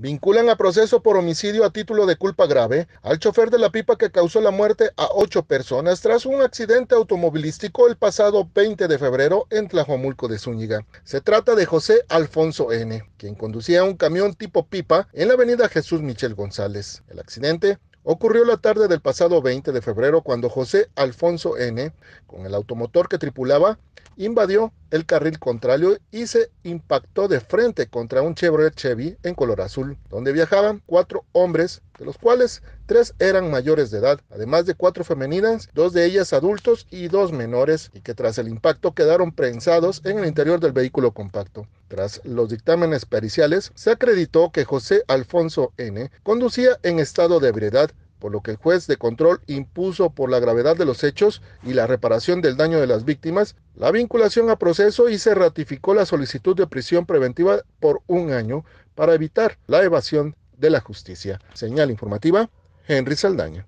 Vinculan a proceso por homicidio a título de culpa grave al chofer de la pipa que causó la muerte a ocho personas tras un accidente automovilístico el pasado 20 de febrero en Tlajomulco de Zúñiga. Se trata de José Alfonso N., quien conducía un camión tipo pipa en la avenida Jesús Michel González. El accidente ocurrió la tarde del pasado 20 de febrero cuando José Alfonso N., con el automotor que tripulaba, invadió el carril contrario y se impactó de frente contra un Chevrolet Chevy en color azul, donde viajaban cuatro hombres, de los cuales tres eran mayores de edad, además de cuatro femeninas, dos de ellas adultos y dos menores, y que tras el impacto quedaron prensados en el interior del vehículo compacto. Tras los dictámenes periciales, se acreditó que José Alfonso N. conducía en estado de ebriedad por lo que el juez de control impuso por la gravedad de los hechos y la reparación del daño de las víctimas la vinculación a proceso y se ratificó la solicitud de prisión preventiva por un año para evitar la evasión de la justicia. Señal informativa, Henry Saldaña.